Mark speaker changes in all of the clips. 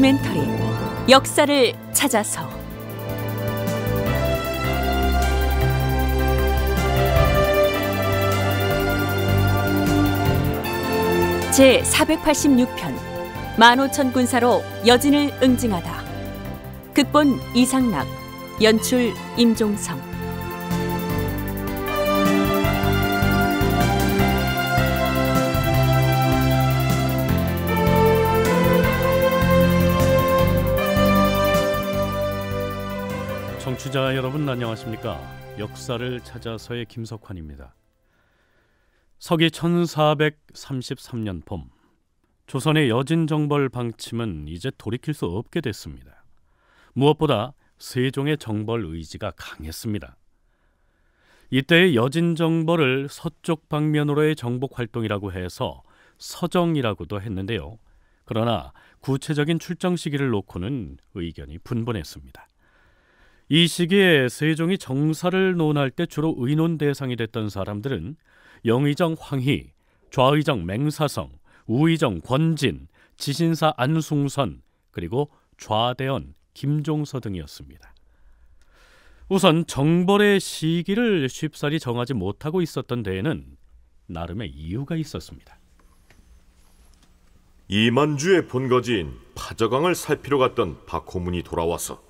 Speaker 1: 다큐멘터리 역사를 찾아서 제 486편 만오천 군사로 여진을 응징하다 극본 이상락 연출 임종성
Speaker 2: 청취자 여러분 안녕하십니까? 역사를 찾아서의 김석환입니다. 서기 1433년 봄 조선의 여진 정벌 방침은 이제 돌이킬 수 없게 됐습니다. 무엇보다 세종의 정벌 의지가 강했습니다. 이때 여진 정벌을 서쪽 방면으로의 정복 활동이라고 해서 서정이라고도 했는데요. 그러나 구체적인 출정 시기를 놓고는 의견이 분분했습니다. 이 시기에 세종이 정사를 논할 때 주로 의논 대상이 됐던 사람들은 영의정 황희, 좌의정 맹사성, 우의정 권진, 지신사 안숭선, 그리고 좌대원 김종서 등이었습니다. 우선 정벌의 시기를 쉽사리 정하지 못하고 있었던 데에는 나름의 이유가 있었습니다. 이만주의
Speaker 3: 본거지인 파저강을 살피러 갔던 박호문이 돌아와서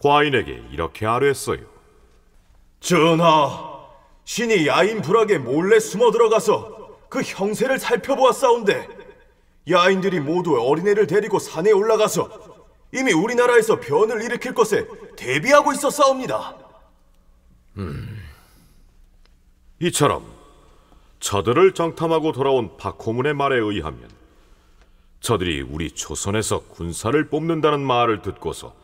Speaker 3: 과인에게 이렇게 아뢰었어요.
Speaker 4: 전하, 신이 야인 불악에 몰래 숨어 들어가서 그 형세를 살펴보았사온데 야인들이 모두 어린애를 데리고 산에 올라가서 이미 우리나라에서 변을 일으킬 것에 대비하고 있었사옵니다.
Speaker 3: 음, 이처럼 저들을 정탐하고 돌아온 박호문의 말에 의하면 저들이 우리 조선에서 군사를 뽑는다는 말을 듣고서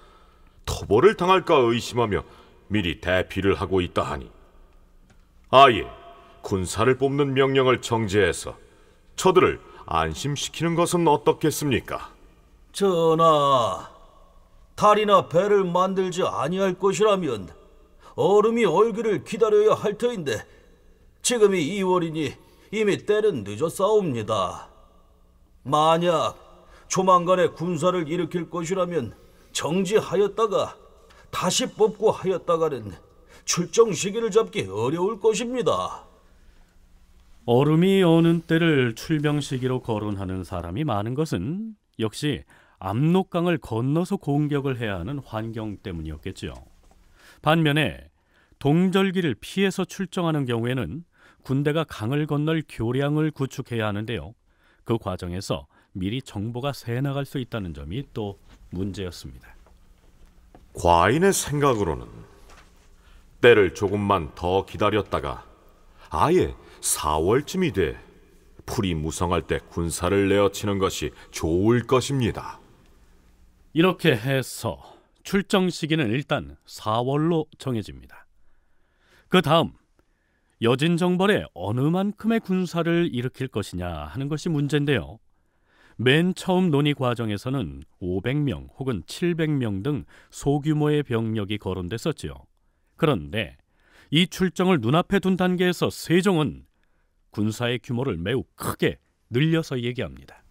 Speaker 3: 토벌을 당할까 의심하며 미리 대피를 하고 있다 하니 아예 군사를 뽑는 명령을 정지해서 저들을 안심시키는 것은
Speaker 5: 어떻겠습니까? 전하, 달이나 배를 만들지 아니할 것이라면 얼음이 얼기를 기다려야 할 터인데 지금이 2월이니 이미 때는 늦었사옵니다. 만약 조만간에 군사를 일으킬 것이라면 정지하였다가 다시 뽑고 하였다가는 출정 시기를 잡기 어려울 것입니다.
Speaker 2: 얼음이 어는 때를 출병 시기로 거론하는 사람이 많은 것은 역시 압록강을 건너서 공격을 해야 하는 환경 때문이었겠지 반면에 동절기를 피해서 출정하는 경우에는 군대가 강을 건널 교량을 구축해야 하는데요. 그 과정에서 미리 정보가 새 나갈 수 있다는 점이 또 문제였습니다.
Speaker 3: 과인의 생각으로는 때를 조금만 더 기다렸다가 아예 4월쯤이 돼 풀이 무성할 때 군사를 내어치는 것이
Speaker 2: 좋을 것입니다. 이렇게 해서 출정 시기는 일단 4월로 정해집니다. 그 다음 여진 정벌에 어느 만큼의 군사를 일으킬 것이냐 하는 것이 문제인데요. 맨 처음 논의 과정에서는 500명 혹은 700명 등 소규모의 병력이 거론됐었지요. 그런데 이 출정을 눈앞에 둔 단계에서 세종은 군사의 규모를 매우 크게 늘려서 얘기합니다.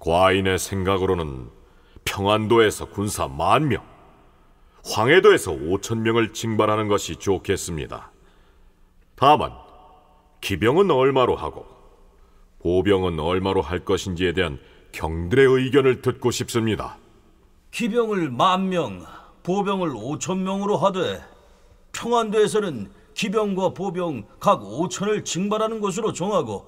Speaker 3: 과인의 생각으로는 평안도에서 군사 만 명, 황해도에서 5천 명을 징발하는 것이 좋겠습니다. 다만 기병은 얼마로 하고 보병은 얼마로 할 것인지에 대한 경들의 의견을 듣고 싶습니다.
Speaker 5: 기병을 만 명, 보병을 오천 명으로 하되 평안도에서는 기병과 보병 각 오천을 징발하는 것으로 정하고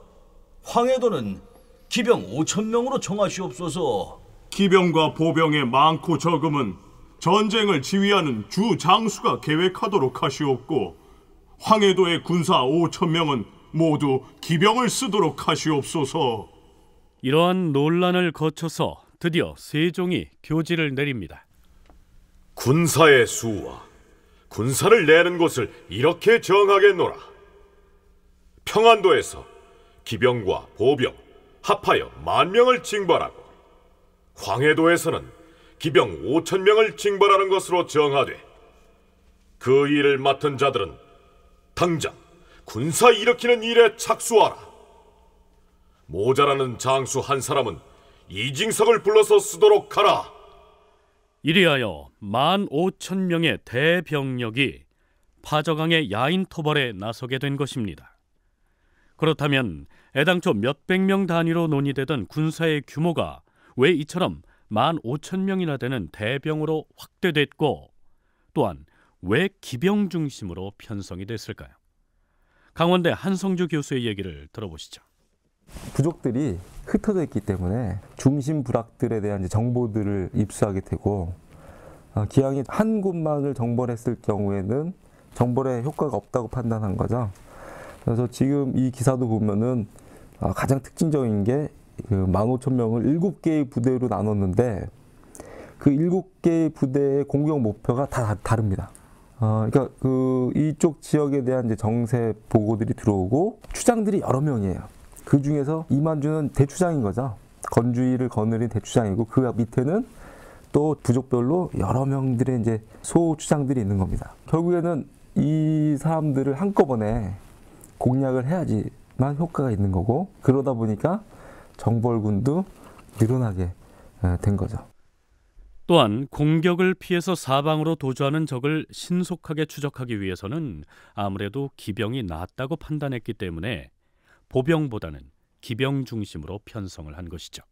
Speaker 5: 황해도는 기병 오천 명으로 정하시옵소서. 기병과 보병의 많고 적음은 전쟁을
Speaker 4: 지휘하는 주 장수가 계획하도록 하시옵고 황해도의 군사 오천 명은 모두 기병을 쓰도록 하시옵소서.
Speaker 2: 이러한 논란을 거쳐서 드디어 세종이 교지를 내립니다.
Speaker 3: 군사의 수와 군사를 내는 곳을 이렇게 정하겠노라. 평안도에서 기병과 보병 합하여 만 명을 징발하고 황해도에서는 기병 5천 명을 징발하는 것으로 정하되 그 일을 맡은 자들은 당장 군사 일으키는 일에 착수하라. 모자라는 장수 한 사람은 이징석을 불러서 쓰도록 하라.
Speaker 2: 이리하여 만 오천 명의 대병력이 파저강의 야인 토벌에 나서게 된 것입니다. 그렇다면 애당초 몇백 명 단위로 논의되던 군사의 규모가 왜 이처럼 만 오천 명이나 되는 대병으로 확대됐고 또한 왜 기병 중심으로 편성이 됐을까요? 강원대 한성주 교수의 얘기를 들어보시죠.
Speaker 6: 부족들이 흩어져 있기 때문에 중심 부락들에 대한 정보들을 입수하게 되고 어, 기왕이 한 곳만을 정벌했을 경우에는 정벌의 효과가 없다고 판단한 거죠. 그래서 지금 이 기사도 보면은 어, 가장 특징적인 게그 15,000명을 7개의 부대로 나눴는데 그 7개의 부대의 공격 목표가 다 다릅니다. 어, 그러니까 그 이쪽 지역에 대한 이제 정세 보고들이 들어오고 추장들이 여러 명이에요. 그 중에서 이만주는 대추장인 거죠. 건주의를 거느린 대추장이고 그 밑에는 또 부족별로 여러 명들의 이제 소추장들이 있는 겁니다. 결국에는 이 사람들을 한꺼번에 공략을 해야지만 효과가 있는 거고 그러다 보니까 정벌군도 늘어나게 된 거죠.
Speaker 2: 또한 공격을 피해서 사방으로 도주하는 적을 신속하게 추적하기 위해서는 아무래도 기병이 낫다고 판단했기 때문에 보병보다는 기병 중심으로 편성을 한 것이죠.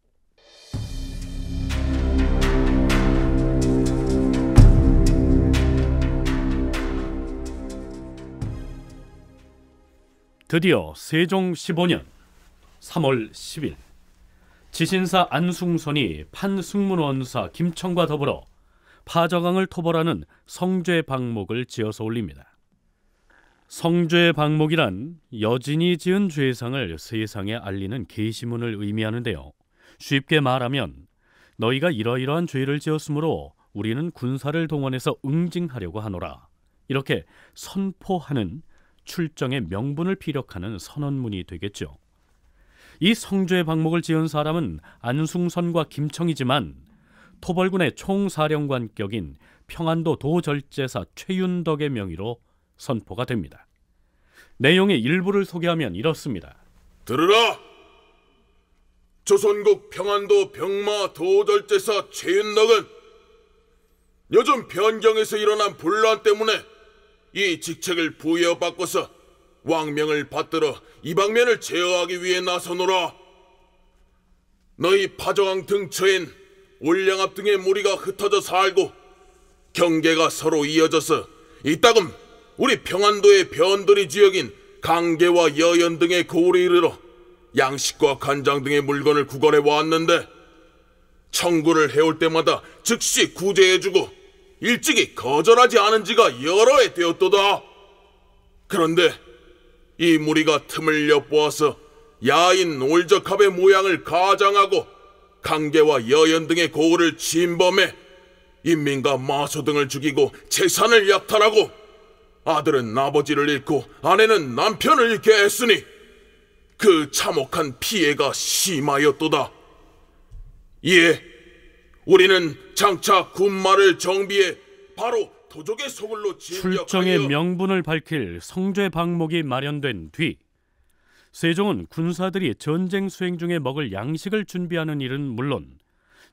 Speaker 2: 드디어 세종 15년 3월 10일 지신사 안숭선이 판승문원사 김청과 더불어 파저강을 토벌하는 성죄 방목을 지어서 올립니다. 성죄 방목이란 여진이 지은 죄상을 세상에 알리는 게시문을 의미하는데요. 쉽게 말하면 너희가 이러이러한 죄를 지었으므로 우리는 군사를 동원해서 응징하려고 하노라. 이렇게 선포하는 출정의 명분을 피력하는 선언문이 되겠죠. 이 성조의 방목을 지은 사람은 안승선과 김청이지만 토벌군의 총사령관격인 평안도 도절제사 최윤덕의 명의로 선포가 됩니다. 내용의 일부를 소개하면 이렇습니다. 들으라! 조선국
Speaker 7: 평안도 병마 도절제사 최윤덕은 요즘 변경에서 일어난 분란 때문에 이 직책을 부여받고서 왕명을 받들어 이방면을 제어하기 위해 나서노라. 너희 파정왕 등처엔 올량압 등의 무리가 흩어져 살고 경계가 서로 이어져서 이따금 우리 평안도의 변두리 지역인 강계와 여연 등의 고을에 이르러 양식과 간장 등의 물건을 구걸해 왔는데 청구를 해올 때마다 즉시 구제해주고 일찍이 거절하지 않은 지가 여러 해 되었도다. 그런데 이 무리가 틈을 엿보아서 야인 올적합의 모양을 가장하고 강계와 여연 등의 고을을 침범해 인민과 마소 등을 죽이고 재산을 약탈하고 아들은 아버지를 잃고 아내는 남편을 잃게 했으니 그 참혹한 피해가 심하였도다. 이에 우리는 장차 군마를 정비해 바로
Speaker 2: 출정의 명분을 밝힐 성죄 방목이 마련된 뒤 세종은 군사들이 전쟁 수행 중에 먹을 양식을 준비하는 일은 물론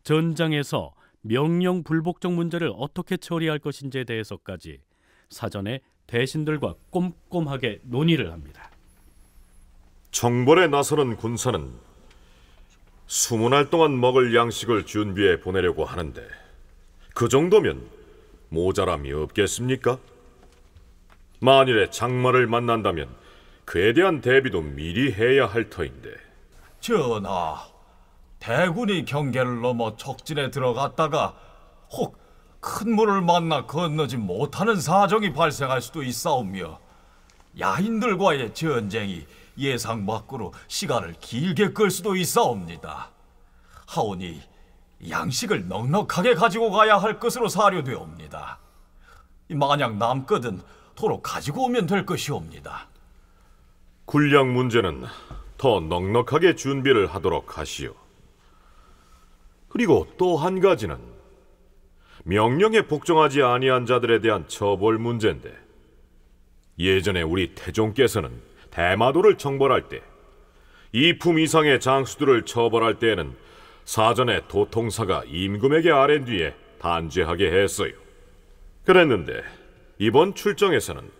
Speaker 2: 전장에서 명령 불복종 문제를 어떻게 처리할 것인지에 대해서까지 사전에 대신들과 꼼꼼하게 논의를 합니다. 정벌에 나서는 군사는 수문할
Speaker 3: 동안 먹을 양식을 준비해 보내려고 하는데 그 정도면 모자람이 없겠습니까? 만일에 장마를 만난다면 그에 대한 대비도 미리 해야 할 터인데.
Speaker 8: 전하, 대군이 경계를 넘어 적진에 들어갔다가 혹 큰 물을 만나 건너지 못하는 사정이 발생할 수도 있사오며 야인들과의 전쟁이 예상 밖으로 시간을 길게 끌 수도 있사옵니다. 하오니 양식을 넉넉하게 가지고 가야 할 것으로 사료되옵니다. 만약 남거든 도로 가지고 오면 될 것이옵니다.
Speaker 3: 군량 문제는 더 넉넉하게 준비를 하도록 하시오. 그리고 또 한 가지는 명령에 복종하지 아니한 자들에 대한 처벌 문제인데 예전에 우리 태종께서는 대마도를 정벌할 때 이품 이상의 장수들을 처벌할 때에는 사전에 도통사가 임금에게 아랜 뒤에 단죄하게 했어요. 그랬는데 이번 출정에서는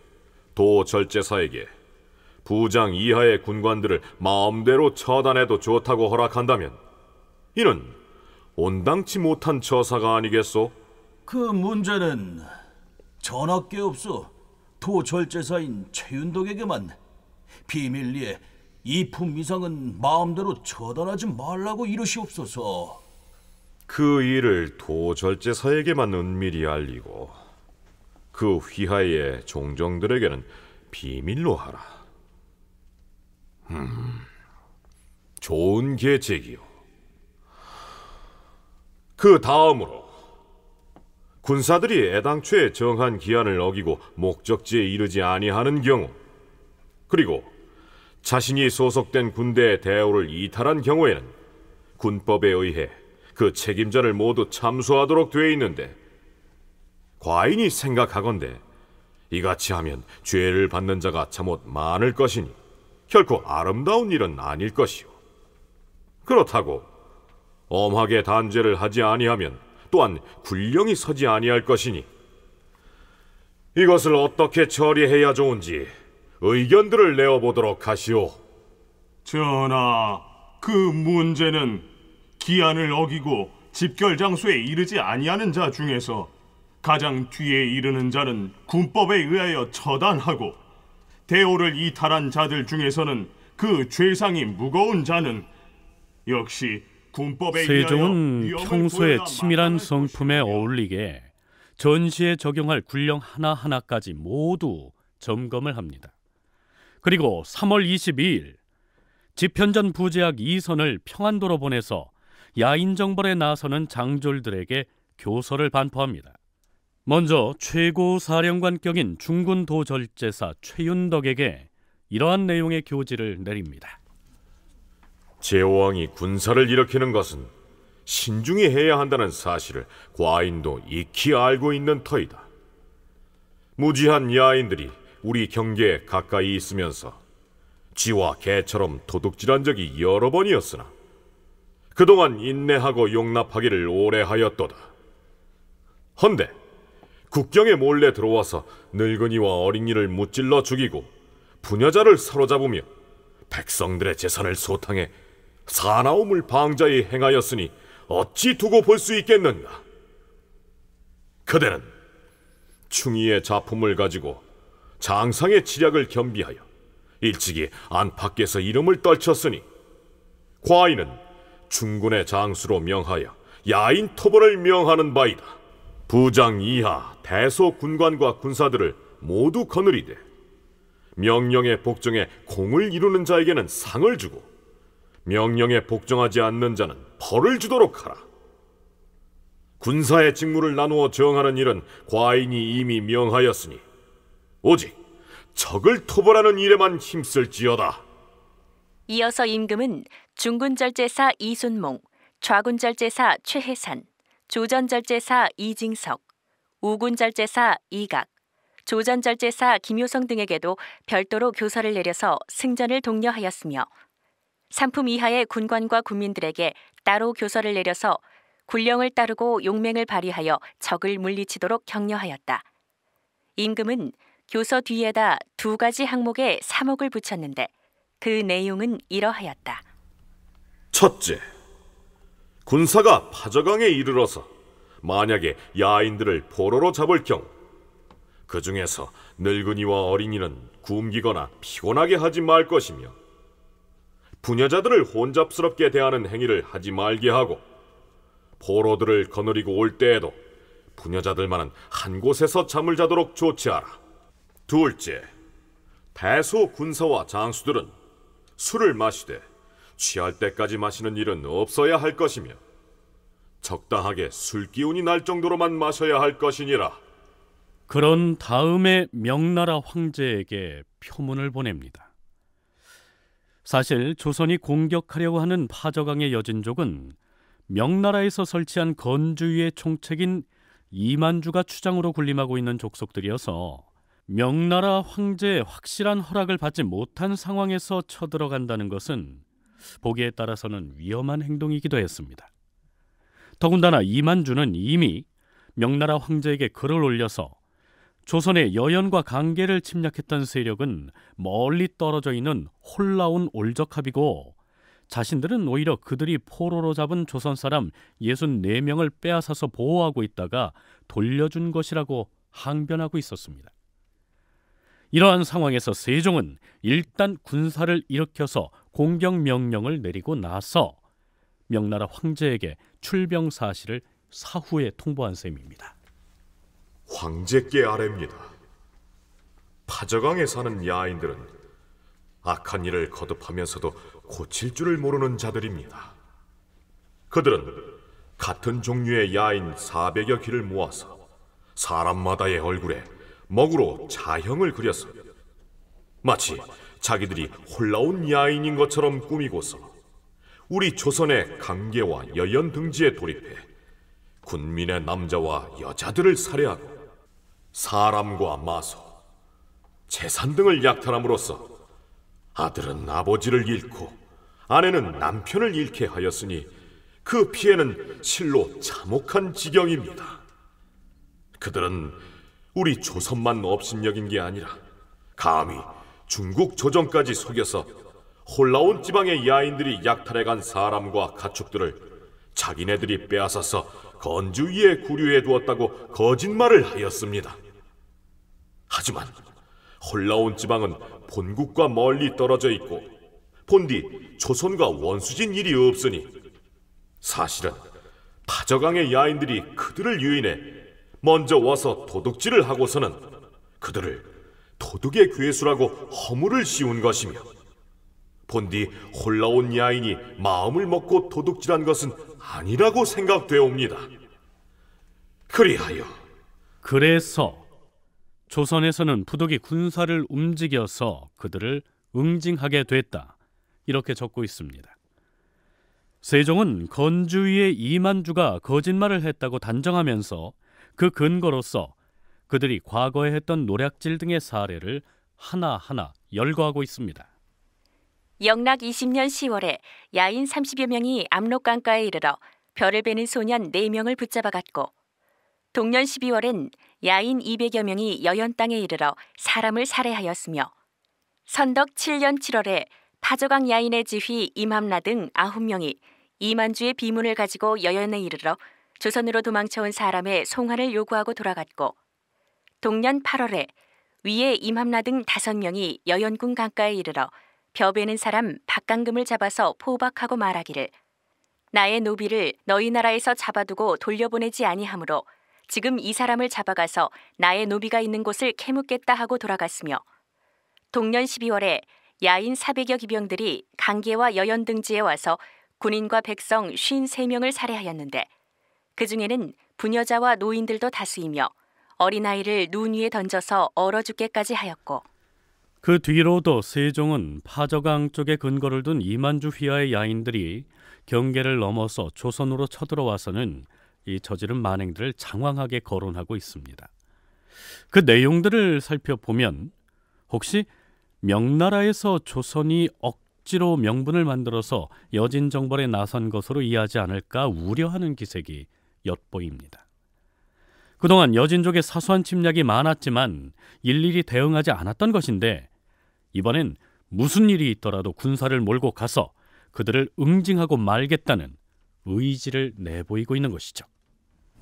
Speaker 3: 도절제사에게 부장 이하의 군관들을 마음대로 처단해도 좋다고 허락한다면 이는
Speaker 5: 온당치
Speaker 3: 못한 처사가 아니겠소?
Speaker 5: 그 문제는 전학계 없어 도절제사인 최윤덕에게만 비밀리에 이품 이상은 마음대로 처단하지 말라고 이러시옵소서.
Speaker 3: 그 일을 도절제사에게만 은밀히 알리고 그 휘하의 종정들에게는 비밀로 하라. 음, 좋은 계책이요. 그 다음으로 군사들이 애당초에 정한 기한을 어기고 목적지에 이르지 아니하는 경우 그리고 자신이 소속된 군대의 대우를 이탈한 경우에는 군법에 의해 그 책임자를 모두 참소하도록 돼 있는데 과인이 생각하건대 이같이 하면 죄를 받는 자가 참 못 많을 것이니 결코 아름다운 일은 아닐 것이오 그렇다고 엄하게 단죄를 하지 아니하면 또한 군령이 서지 아니할 것이니 이것을 어떻게 처리해야 좋은지 의견들을 내어보도록 하시오.
Speaker 4: 전하, 그 문제는 기한을 어기고 집결 장소에 이르지 아니하는 자 중에서 가장 뒤에 이르는 자는 군법에 의하여 처단하고 대오를 이탈한 자들 중에서는 그 죄상이 무거운 자는 역시 군법에 세종은
Speaker 2: 평소에 치밀한 성품에 어울리게 전시에 적용할 군령 하나하나까지 모두 점검을 합니다. 그리고 3월 22일 집현전 부제학 이선을 평안도로 보내서 야인 정벌에 나서는 장졸들에게 교서를 반포합니다. 먼저 최고 사령관격인 중군 도절제사 최윤덕에게 이러한 내용의 교지를 내립니다.
Speaker 3: 제왕이 군사를 일으키는 것은 신중히 해야 한다는 사실을 과인도 익히 알고 있는 터이다. 무지한 야인들이 우리 경계에 가까이 있으면서 쥐와 개처럼 도둑질한 적이 여러 번이었으나 그동안 인내하고 용납하기를 오래 하였도다. 헌데 국경에 몰래 들어와서 늙은이와 어린이를 무찔러 죽이고 부녀자를 사로잡으며 백성들의 재산을 소탕해 사나움을 방자히 행하였으니 어찌 두고 볼 수 있겠는가? 그대는 충이의 작품을 가지고 장상의 치략을 겸비하여 일찍이 안팎에서 이름을 떨쳤으니 과인은 중군의 장수로 명하여 야인 토벌을 명하는 바이다. 부장 이하 대소 군관과 군사들을 모두 거느리되 명령에 복종해 공을 이루는 자에게는 상을 주고 명령에 복종하지 않는 자는 벌을 주도록 하라. 군사의 직무를 나누어 정하는 일은 과인이 이미 명하였으니 오직 적을 토벌하는 일에만 힘쓸지어다.
Speaker 1: 이어서 임금은 중군절제사 이순몽, 좌군절제사 최혜산, 조전절제사 이징석, 우군절제사 이각, 조전절제사 김효성 등에게도 별도로 교서를 내려서 승전을 독려하였으며 상품 이하의 군관과 군민들에게 따로 교서를 내려서 군령을 따르고 용맹을 발휘하여 적을 물리치도록 격려하였다. 임금은 교서 뒤에다 두 가지 항목에 3억을 붙였는데 그 내용은 이러하였다.
Speaker 3: 첫째, 군사가 파저강에 이르러서 만약에 야인들을 포로로 잡을 경우 그 중에서 늙은이와 어린이는 굶기거나 피곤하게 하지 말 것이며 부녀자들을 혼잡스럽게 대하는 행위를 하지 말게 하고 포로들을 거느리고 올 때에도 부녀자들만은 한 곳에서 잠을 자도록 조치하라. 둘째, 대소 군사와 장수들은 술을 마시되 취할 때까지 마시는 일은 없어야 할 것이며 적당하게 술 기운이 날 정도로만 마셔야 할 것이니라.
Speaker 2: 그런 다음에 명나라 황제에게 표문을 보냅니다. 사실 조선이 공격하려고 하는 파저강의 여진족은 명나라에서 설치한 건주의 위 총책인 이만주가 추장으로 군림하고 있는 족속들이어서 명나라 황제의 확실한 허락을 받지 못한 상황에서 쳐들어간다는 것은 보기에 따라서는 위험한 행동이기도 했습니다. 더군다나 이만주는 이미 명나라 황제에게 글을 올려서 조선의 여연과 관계를 침략했던 세력은 멀리 떨어져 있는 홀라운 올적합이고 자신들은 오히려 그들이 포로로 잡은 조선 사람 64명을 빼앗아서 보호하고 있다가 돌려준 것이라고 항변하고 있었습니다. 이러한 상황에서 세종은 일단 군사를 일으켜서 공격 명령을 내리고 나서 명나라 황제에게 출병 사실을 사후에 통보한 셈입니다.
Speaker 3: 황제께 아뢰입니다. 파저강에 사는 야인들은 악한 일을 거듭하면서도 고칠 줄을 모르는 자들입니다. 그들은 같은 종류의 야인 400여 기를 모아서 사람마다의 얼굴에 먹으로 자형을 그려서 마치 자기들이 홀라온 야인인 것처럼 꾸미고서 우리 조선의 강계와 여연 등지에 돌입해 군민의 남자와 여자들을 살해하고 사람과 마소, 재산 등을 약탈함으로써 아들은 아버지를 잃고 아내는 남편을 잃게 하였으니 그 피해는 실로 참혹한 지경입니다. 그들은 우리 조선만 업신여긴 게 아니라 감히 중국 조정까지 속여서 홀라온 지방의 야인들이 약탈해간 사람과 가축들을 자기네들이 빼앗아서 건주 위에 구류해 두었다고 거짓말을 하였습니다. 하지만 홀라온 지방은 본국과 멀리 떨어져 있고 본디 조선과 원수진 일이 없으니 사실은 파저강의 야인들이 그들을 유인해 먼저 와서 도둑질을 하고서는 그들을 도둑의 괴수라고 허물을 씌운 것이며 본디 홀라온 야인이 마음을 먹고 도둑질한 것은 아니라고 생각되옵니다.
Speaker 2: 그리하여 그래서 조선에서는 부덕이 군사를 움직여서 그들을 응징하게 됐다. 이렇게 적고 있습니다. 세종은 건주의 이만주가 거짓말을 했다고 단정하면서 그 근거로서 그들이 과거에 했던 노략질 등의 사례를 하나하나 열거하고 있습니다.
Speaker 1: 영락 20년 10월에 야인 30여 명이 압록강가에 이르러 별을 베는 소년 4명을 붙잡아갔고 동년 12월엔 야인 200여 명이 여연 땅에 이르러 사람을 살해하였으며 선덕 7년 7월에 파저강 야인의 지휘 임함라 등 9명이 이만주의 비문을 가지고 여연에 이르러 조선으로 도망쳐온 사람의 송환을 요구하고 돌아갔고 동년 8월에 위에 임함라 등 다섯 명이 여연군 강가에 이르러 벼베는 사람 박강금을 잡아서 포박하고 말하기를 나의 노비를 너희 나라에서 잡아두고 돌려보내지 아니하므로 지금 이 사람을 잡아가서 나의 노비가 있는 곳을 캐묻겠다 하고 돌아갔으며 동년 12월에 야인 400여 기병들이 강계와 여연 등지에 와서 군인과 백성 53명을 살해하였는데 그 중에는 부녀자와 노인들도 다수이며 어린아이를 눈 위에 던져서 얼어 죽게까지 하였고
Speaker 2: 그 뒤로도 세종은 파저강 쪽에 근거를 둔 이만주 휘하의 야인들이 경계를 넘어서 조선으로 쳐들어와서는 이 저지른 만행들을 장황하게 거론하고 있습니다. 그 내용들을 살펴보면 혹시 명나라에서 조선이 억지로 명분을 만들어서 여진 정벌에 나선 것으로 이해하지 않을까 우려하는 기색이 엿보입니다. 그동안 여진족의 사소한 침략이 많았지만 일일이 대응하지 않았던 것인데 이번엔 무슨 일이 있더라도 군사를 몰고 가서 그들을 응징하고 말겠다는 의지를 내보이고 있는 것이죠.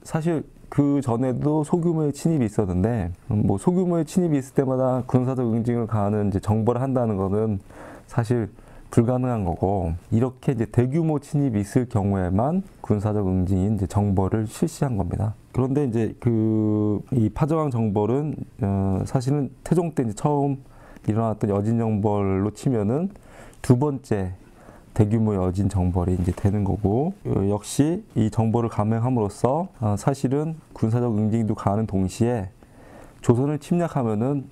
Speaker 6: 사실 그 전에도 소규모의 침입이 있었는데 음, 뭐 소규모의 침입이 있을 때마다 군사적 응징을 가하는 이제 정벌을 한다는 거는 사실 불가능한 거고 이렇게 이제 대규모 침입이 있을 경우에만 군사적 응징인 이제 정벌을 실시한 겁니다. 그런데 이제 그 이 파저왕 정벌은 어 사실은 태종 때 이제 처음 일어났던 여진 정벌로 치면은 두 번째 대규모 여진 정벌이 이제 되는 거고 어, 역시 이 정벌을 감행함으로써 어, 사실은 군사적 응징도 가하는 동시에 조선을 침략하면은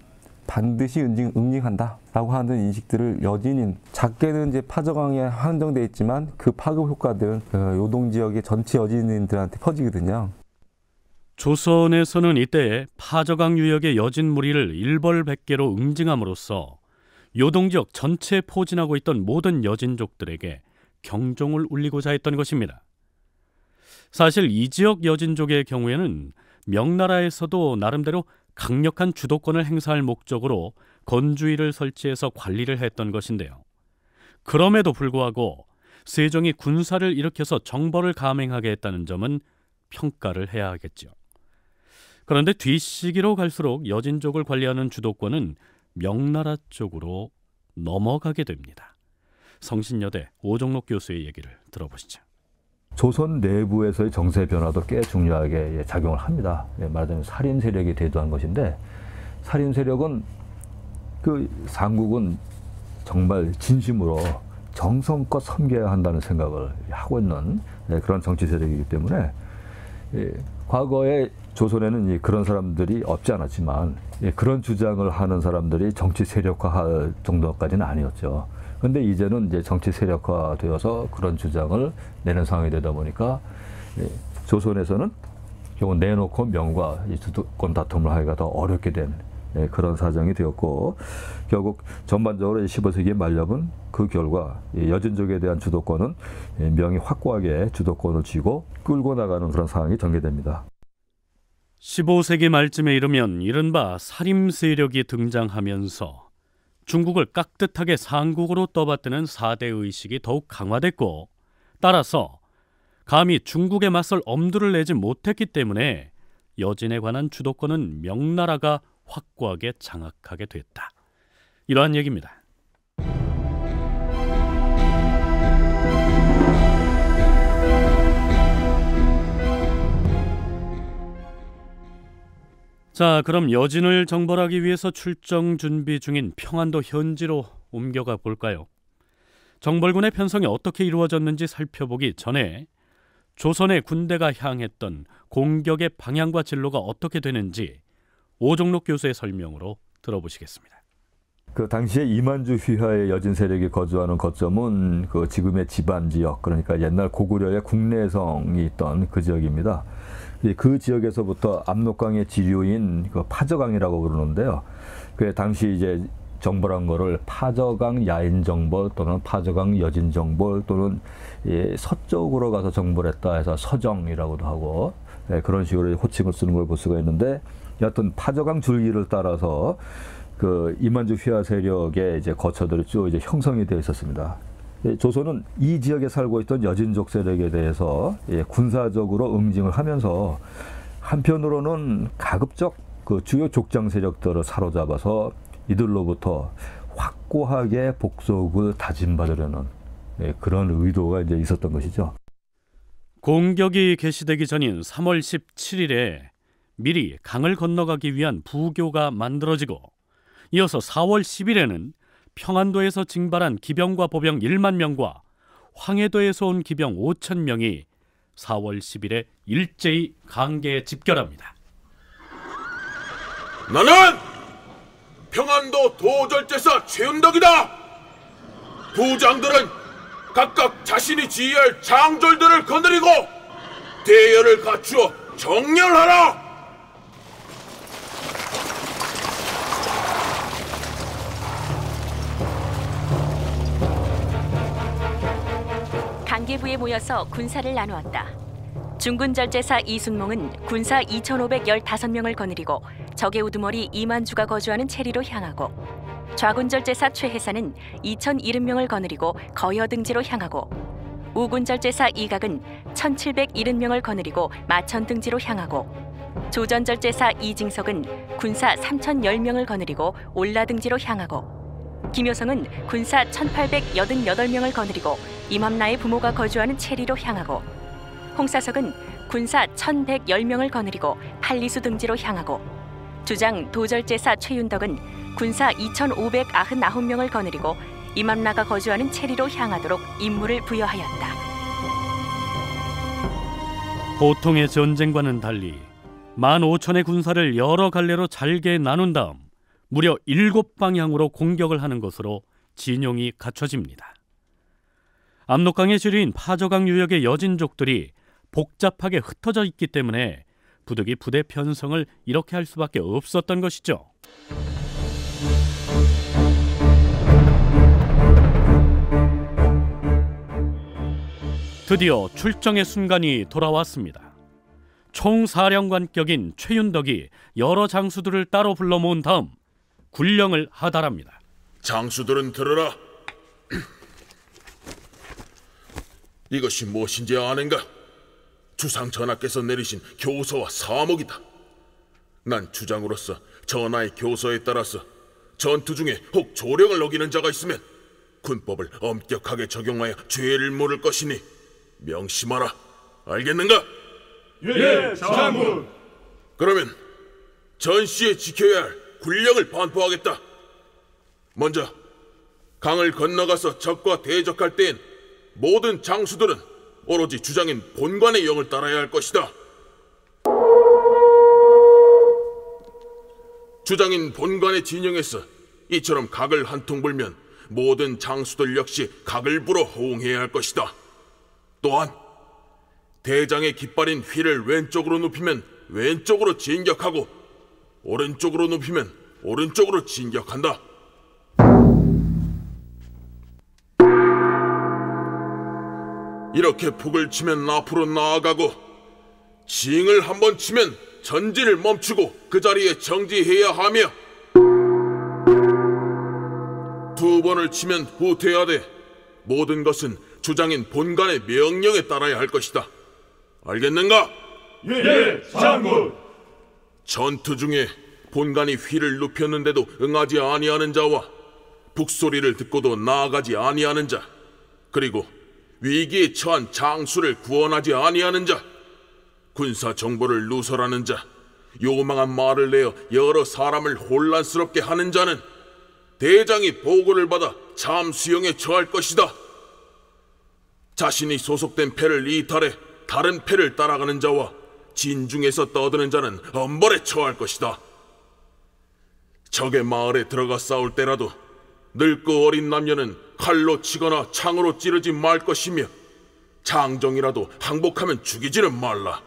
Speaker 6: 반드시 응징, 응징한다라고 하는 인식들을 여진인 작게는 이제 파저강에 한정돼 있지만 그 파급 효과들은 그 요동 지역의 전체 여진인들한테 퍼지거든요.
Speaker 2: 조선에서는 이때 파저강 유역의 여진 무리를 일벌백계로 응징함으로써 요동 지역 전체에 포진하고 있던 모든 여진족들에게 경종을 울리고자 했던 것입니다. 사실 이 지역 여진족의 경우에는 명나라에서도 나름대로 강력한 주도권을 행사할 목적으로 건주의를 설치해서 관리를 했던 것인데요. 그럼에도 불구하고 세종이 군사를 일으켜서 정벌을 감행하게 했다는 점은 평가를 해야 하겠죠. 그런데 뒷시기로 갈수록 여진족을 관리하는 주도권은 명나라 쪽으로 넘어가게 됩니다. 성신여대 오종록 교수의 얘기를 들어보시죠. 조선
Speaker 9: 내부에서의 정세 변화도 꽤 중요하게 예, 작용을 합니다. 예, 말하자면 살인 세력이 대두한 것인데 살인 세력은 그 상국은 정말 진심으로 정성껏 섬겨야 한다는 생각을 하고 있는 예, 그런 정치 세력이기 때문에 과거에 조선에는 그런 사람들이 없지 않았지만 그런 주장을 하는 사람들이 정치 세력화할 정도까지는 아니었죠. 근데 이제는 이제 정치 세력화 되어서 그런 주장을 내는 상황이 되다 보니까 예, 조선에서는 결국 내놓고 명과 주도권 다툼을 하기가 더 어렵게 된 예, 그런 사정이 되었고 결국 전반적으로 15세기 말엽은 그 결과 여진족에 대한 주도권은 예, 명이 확고하게 주도권을 쥐고 끌고 나가는 그런 상황이 전개됩니다.
Speaker 2: 15세기 말쯤에 이르면 이른바 사림 세력이 등장하면서 중국을 깍듯하게 상국으로 떠받드는 사대 의식이 더욱 강화됐고 따라서 감히 중국에 맞설 엄두를 내지 못했기 때문에 여진에 관한 주도권은 명나라가 확고하게 장악하게 됐다. 이러한 얘기입니다. 자, 그럼 여진을 정벌하기 위해서 출정 준비 중인 평안도 현지로 옮겨가 볼까요? 정벌군의 편성이 어떻게 이루어졌는지 살펴보기 전에 조선의 군대가 향했던 공격의 방향과 진로가 어떻게 되는지 오종록 교수의 설명으로 들어보시겠습니다.
Speaker 9: 그 당시에 이만주 휘하의 여진 세력이 거주하는 거점은 그 지금의 지반 지역, 그러니까 옛날 고구려의 국내성이 있던 그 지역입니다. 그 지역에서부터 압록강의 지류인 그 파저강이라고 그러는데요. 그 당시 이제 정보란 거를 파저강 야인 정보 또는 파저강 여진 정보 또는 예, 서쪽으로 가서 정보를 했다 해서 서정이라고도 하고 예, 그런 식으로 호칭을 쓰는 걸 볼 수가 있는데 여하튼 파저강 줄기를 따라서 그 이만주 휘하 세력의 이제 거처들이 쭉 이제 형성이 되어 있었습니다. 예, 조선은 이 지역에 살고 있던 여진족 세력에 대해서 예, 군사적으로 응징을 하면서 한편으로는 가급적 그 주요 족장 세력들을 사로잡아서 이들로부터 확고하게 복속을 다짐받으려는 예, 그런 의도가 이제 있었던 것이죠.
Speaker 2: 공격이 개시되기 전인 3월 17일에 미리 강을 건너가기 위한 부교가 만들어지고 이어서 4월 10일에는 평안도에서 징발한 기병과 보병 1만 명과 황해도에서 온 기병 5천 명이 4월 10일에 일제히 강계에 집결합니다. 나는
Speaker 7: 평안도
Speaker 2: 도절제사 최은덕이다.
Speaker 7: 부장들은 각각 자신이 지휘할 장졸들을 거느리고 대열을 갖추어 정렬하라.
Speaker 1: 관계부에 모여서 군사를 나누었다. 중군절제사 이순몽은 군사 2,515명을 거느리고 적의 우두머리 이만주가 거주하는 체리로 향하고 좌군절제사 최해사는 2,070명을 거느리고 거여등지로 향하고 우군절제사 이각은 1,770명을 거느리고 마천등지로 향하고 조전절제사 이징석은 군사 3,010명을 거느리고 올라등지로 향하고 김여성은 군사 1888명을 거느리고 임함나의 부모가 거주하는 체리로 향하고 홍사석은 군사 1110명을 거느리고 팔리수 등지로 향하고 주장 도절제사 최윤덕은 군사 2599명을 거느리고 임함나가 거주하는 체리로 향하도록 임무를 부여하였다.
Speaker 2: 보통의 전쟁과는 달리 만 오천의 군사를 여러 갈래로 잘게 나눈 다음 무려 일곱 방향으로 공격을 하는 것으로 진용이 갖춰집니다. 압록강의 주류인 파저강 유역의 여진족들이 복잡하게 흩어져 있기 때문에 부득이 부대 편성을 이렇게 할 수밖에 없었던 것이죠. 드디어 출정의 순간이 돌아왔습니다. 총사령관격인 최윤덕이 여러 장수들을 따로 불러 모은 다음 군령을 하달합니다. 장수들은 들어라.
Speaker 7: 이것이 무엇인지 아는가? 주상 전하께서 내리신 교서와 사목이다. 난 주장으로서 전하의 교서에 따라서 전투 중에 혹 조령을 어기는 자가 있으면 군법을 엄격하게 적용하여 죄를 물을 것이니 명심하라. 알겠는가?
Speaker 4: 예, 예, 장군.
Speaker 7: 그러면 전시에 지켜야 할 군령을 반포하겠다. 먼저 강을 건너가서 적과 대적할 때엔 모든 장수들은 오로지 주장인 본관의 영을 따라야 할 것이다. 주장인 본관의 진영에서 이처럼 각을 한통 불면 모든 장수들 역시 각을 불어 호응해야 할 것이다. 또한 대장의 깃발인 휘를 왼쪽으로 눕히면 왼쪽으로 진격하고 오른쪽으로 눕히면 오른쪽으로 진격한다. 이렇게 북을 치면 앞으로 나아가고 징을 한 번 치면 전진을 멈추고 그 자리에 정지해야 하며 두 번을 치면 후퇴해야 돼. 모든 것은 주장인 본관의 명령에 따라야 할 것이다. 알겠는가? 예, 예 장군. 전투 중에 본관이 휘를 눕혔는데도 응하지 아니하는 자와 북소리를 듣고도 나아가지 아니하는 자 그리고 위기에 처한 장수를 구원하지 아니하는 자 군사 정보를 누설하는 자 요망한 말을 내어 여러 사람을 혼란스럽게 하는 자는 대장이 보고를 받아 잠수형에 처할 것이다. 자신이 소속된 패를 이탈해 다른 패를 따라가는 자와 진중에서 떠드는 자는 엄벌에 처할 것이다. 적의 마을에 들어가 싸울 때라도 늙고 어린 남녀는 칼로 치거나 창으로 찌르지 말 것이며 장정이라도 항복하면 죽이지는 말라.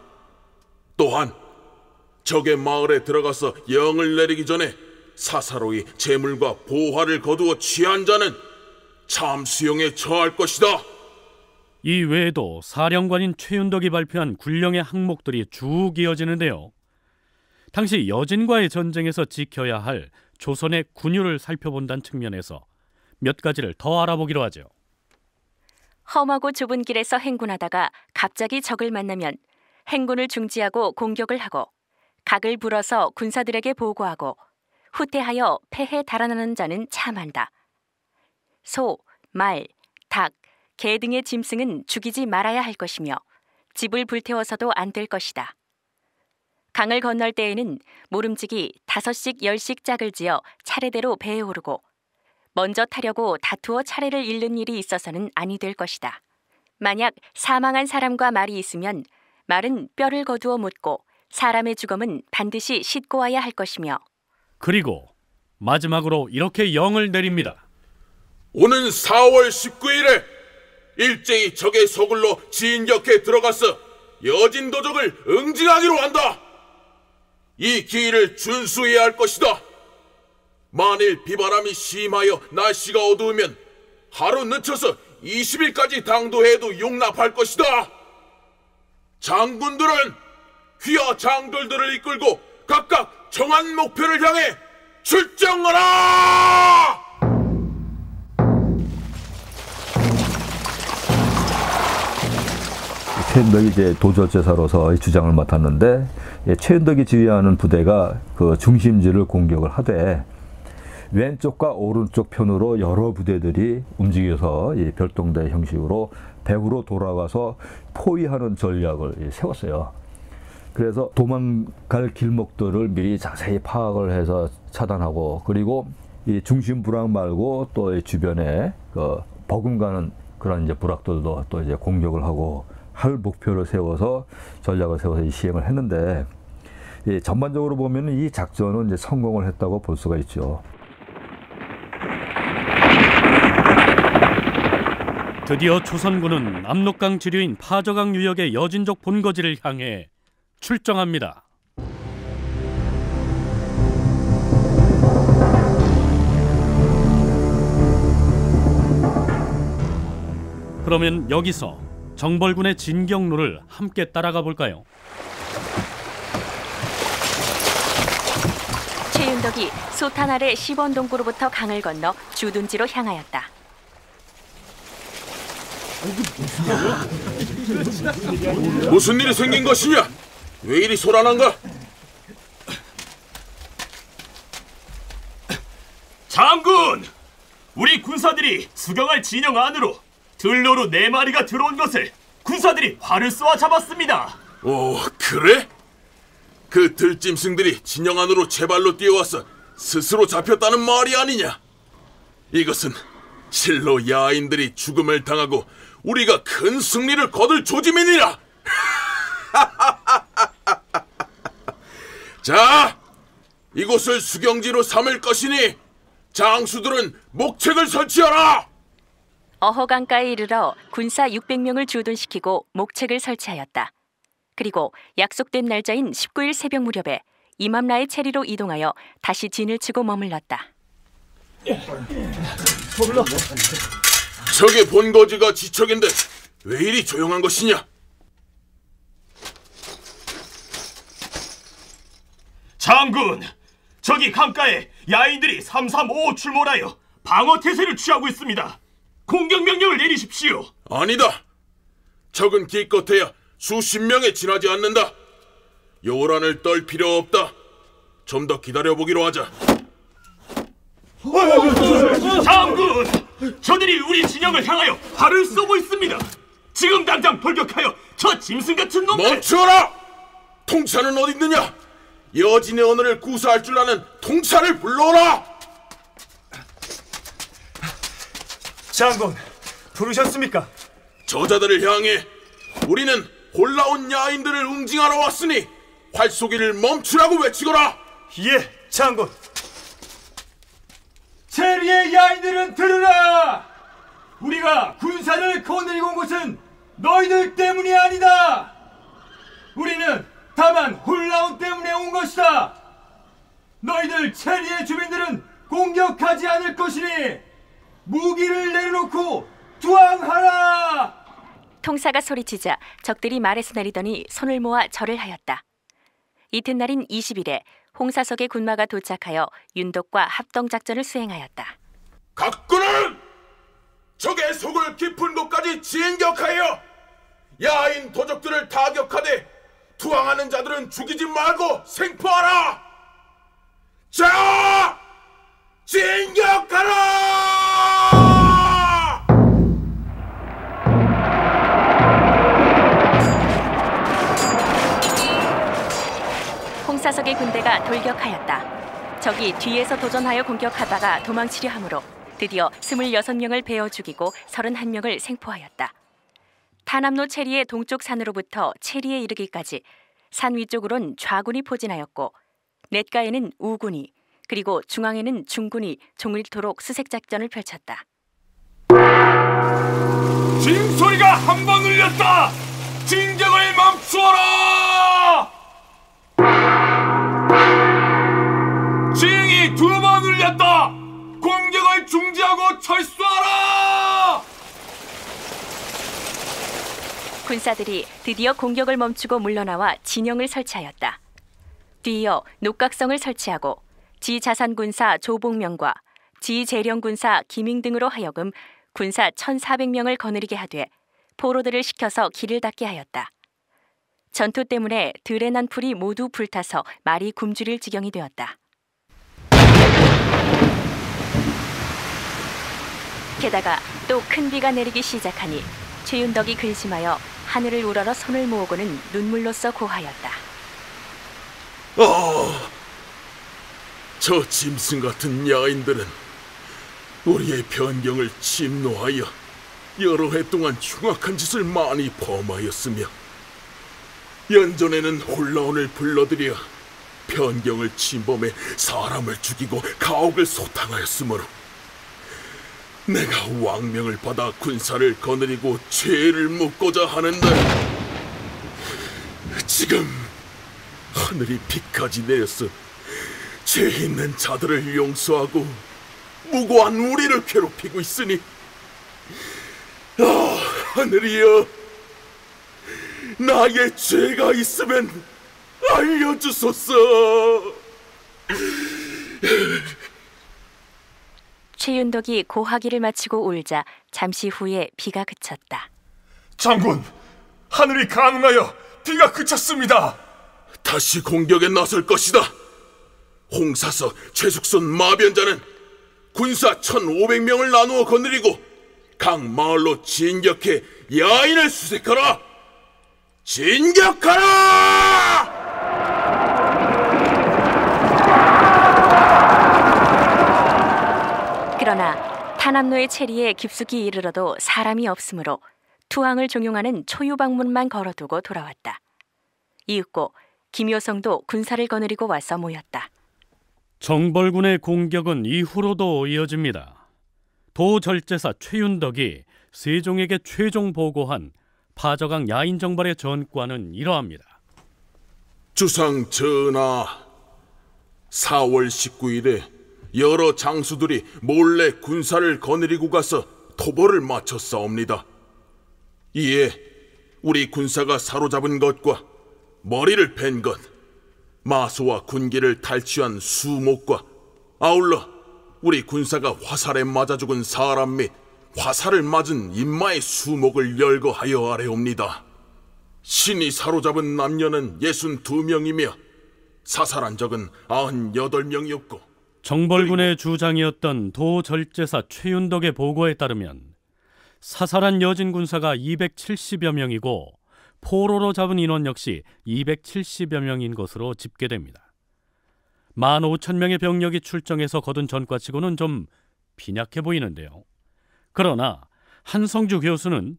Speaker 7: 또한 적의 마을에 들어가서 영을 내리기 전에 사사로이 재물과 보화를 거두어 취한 자는 참수용에 처할 것이다.
Speaker 2: 이 외에도 사령관인 최윤덕이 발표한 군령의 항목들이 쭉 이어지는데요. 당시 여진과의 전쟁에서 지켜야 할 조선의 군율을 살펴본다는 측면에서 몇 가지를 더 알아보기로 하죠.
Speaker 1: 험하고 좁은 길에서 행군하다가 갑자기 적을 만나면 행군을 중지하고 공격을 하고 각을 불어서 군사들에게 보고하고 후퇴하여 패해 달아나는 자는 참한다. 소, 말, 닭, 개 등의 짐승은 죽이지 말아야 할 것이며 집을 불태워서도 안 될 것이다. 강을 건널 때에는 모름지기 다섯씩 열씩 짝을 지어 차례대로 배에 오르고 먼저 타려고 다투어 차례를 잃는 일이 있어서는 아니 될 것이다. 만약 사망한 사람과 말이 있으면 말은 뼈를 거두어 묻고 사람의 죽음은 반드시 씻고 와야 할 것이며
Speaker 2: 그리고 마지막으로 이렇게 영을 내립니다. 오는
Speaker 7: 4월 19일에 일제히 적의 소굴로 진격해 들어가서 여진 도적을 응징하기로 한다. 이 기회를 준수해야 할 것이다. 만일 비바람이 심하여 날씨가 어두우면 하루 늦춰서 20일까지 당도해도 용납할 것이다. 장군들은 귀하 장돌들을 이끌고 각각 정한 목표를 향해 출정하라!
Speaker 9: 최은덕이 이제 도저 제사로서 주장을 맡았는데 예, 최은덕이 지휘하는 부대가 그 중심지를 공격을 하되 왼쪽과 오른쪽 편으로 여러 부대들이 움직여서 이 별동대 형식으로 백으로 돌아와서 포위하는 전략을 세웠어요. 그래서 도망갈 길목들을 미리 자세히 파악을 해서 차단하고 그리고 이 중심 부락 말고 또 주변에 그 버금가는 그런 이제 부락들도 또 이제 공격을 하고 할 목표를 세워서 전략을 세워서 시행을 했는데 예, 전반적으로 보면 이 작전은 이제 성공을 했다고 볼 수가 있죠.
Speaker 2: 드디어 조선군은 압록강 지류인 파저강 유역의 여진족 본거지를 향해 출정합니다. 그러면 여기서 정벌군의 진경로를 함께 따라가 볼까요?
Speaker 1: 최윤덕이 소탄 아래 시원동구로부터 강을 건너 주둔지로 향하였다.
Speaker 4: 무슨
Speaker 7: 일이 생긴 것이냐? 왜 이리 소란한가?
Speaker 4: 장군! 우리 군사들이 수경할 진영 안으로 들로루 네 마리가 들어온 것을 군사들이 활을 쏘아 잡았습니다.
Speaker 7: 오, 그래? 그 들짐승들이 진영 안으로 제 발로 뛰어와서 스스로 잡혔다는 말이 아니냐? 이것은 실로 야인들이 죽음을 당하고 우리가 큰 승리를 거둘 조짐이니라. 자, 이곳을 수경지로 삼을 것이니 장수들은 목책을 설치하라.
Speaker 1: 어허강가에 이르러 군사 600명을 주둔시키고 목책을 설치하였다. 그리고 약속된 날짜인 19일 새벽 무렵에 이맘라의 체리로 이동하여 다시 진을 치고 머물렀다.
Speaker 7: 저게 본거지가 지척인데 왜 이리 조용한 것이냐?
Speaker 4: 장군, 저기 강가에 야인들이 335 출몰하여 방어 태세를 취하고 있습니다. 공격 명령을 내리십시오.
Speaker 7: 아니다. 적은 기껏해야 수십 명에 지나지 않는다. 요란을 떨 필요 없다. 좀 더 기다려 보기로 하자. 장군, 저들이 우리 진영을 향하여 발을 쏘고 있습니다. 지금 당장 돌격하여 저 짐승 같은 놈들 멈추어라! 통찰은 어디 있느냐? 여진의 언어를 구사할 줄 아는 통찰을 불러오라! 장군, 부르셨습니까? 저자들을 향해 우리는 골라온 야인들을 응징하러 왔으니 활쏘기를 멈추라고 외치거라. 예, 장군.
Speaker 9: 체리의 야인들은 들으라. 우리가 군사를 거느리고 온 것은 너희들 때문이 아니다. 우리는 다만 홀라운 때문에 온 것이다. 너희들 체리의 주민들은 공격하지 않을 것이니 무기를 내려놓고
Speaker 1: 투항하라! 통사가 소리치자 적들이 말에서 내리더니 손을 모아 절을 하였다. 이튿날인 20일에 홍사석의 군마가 도착하여 윤덕과 합동작전을 수행하였다. 각군은
Speaker 7: 적의 속을 깊은 곳까지 진격하여 야인 도적들을 타격하되 투항하는 자들은 죽이지 말고 생포하라! 자! 진격하라!
Speaker 1: 사석의 군대가 돌격하였다. 적이 뒤에서 도전하여 공격하다가 도망치려 하므로 드디어 26명을 베어 죽이고 31명을 생포하였다. 타남로 체리의 동쪽 산으로부터 체리에 이르기까지 산 위쪽으론 좌군이 포진하였고 냇가에는 우군이 그리고 중앙에는 중군이 종일토록 수색작전을 펼쳤다.
Speaker 7: 징소리가 한 번 울렸다! 진격을 멈추어라! 공격두번 울렸다! 공격을 중지하고 철수하라!
Speaker 1: 군사들이 드디어 공격을 멈추고 물러나와 진영을 설치하였다. 뒤이어 녹각성을 설치하고 지자산군사 조복명과 지재령군사 김 i 등으로 하여금 군사 1,400명을 거느리게 하되 포로들을 시켜서 길을 닦게 하였다. 전투 때문에 드레난 풀이 모두 불타서 말이 굶주릴 지경이 되었다. 게다가 또 큰 비가 내리기 시작하니 최윤덕이 근심하여 하늘을 우러러 손을 모으고는 눈물로써 고하였다.
Speaker 5: 아,
Speaker 7: 저 짐승 같은 야인들은 우리의 변경을 침노하여 여러 해 동안 흉악한 짓을 많이 범하였으며 연전에는 혼라운을 불러들여 변경을 침범해 사람을 죽이고 가옥을 소탕하였으므로 내가 왕명을 받아 군사를 거느리고 죄를 묻고자 하는데 지금 하늘이 비까지 내렸어 죄 있는 자들을 용서하고 무고한 우리를 괴롭히고 있으니 아 하늘이여 나의 죄가 있으면 알려주소서
Speaker 1: 최윤덕이 고하기를 마치고 울자 잠시 후에 비가 그쳤다.
Speaker 7: 장군, 하늘이 가능하여 비가 그쳤습니다. 다시 공격에 나설 것이다. 홍사서 최숙선 마변자는 군사 1,500명을 나누어 거느리고 각 마을로 진격해 야인을 수색하라! 진격하라!
Speaker 1: 그러나 탄암로의 체리에 깊숙이 이르러도 사람이 없으므로 투항을 종용하는 초유방문만 걸어두고 돌아왔다. 이윽고 김효성도 군사를 거느리고 와서 모였다.
Speaker 2: 정벌군의 공격은 이후로도 이어집니다. 도절제사 최윤덕이 세종에게 최종 보고한 파저강 야인 정벌의 전과는 이러합니다.
Speaker 7: 주상 전하, 4월 19일에 여러 장수들이 몰래 군사를 거느리고 가서 토벌을 마쳤사옵니다. 이에 우리 군사가 사로잡은 것과 머리를 뺀 것, 마수와 군기를 탈취한 수목과 아울러 우리 군사가 화살에 맞아 죽은 사람 및 화살을 맞은 인마의 수목을 열거하여 아래옵니다. 신이 사로잡은 남녀는 6 2명이며 사살한 적은 9 8 명이었고
Speaker 2: 정벌군의 주장이었던 도절제사 최윤덕의 보고에 따르면 사살한 여진 군사가 270여 명이고 포로로 잡은 인원 역시 270여 명인 것으로 집계됩니다. 1만 5천 명의 병력이 출정해서 거둔 전과치고는 좀 빈약해 보이는데요. 그러나 한성주 교수는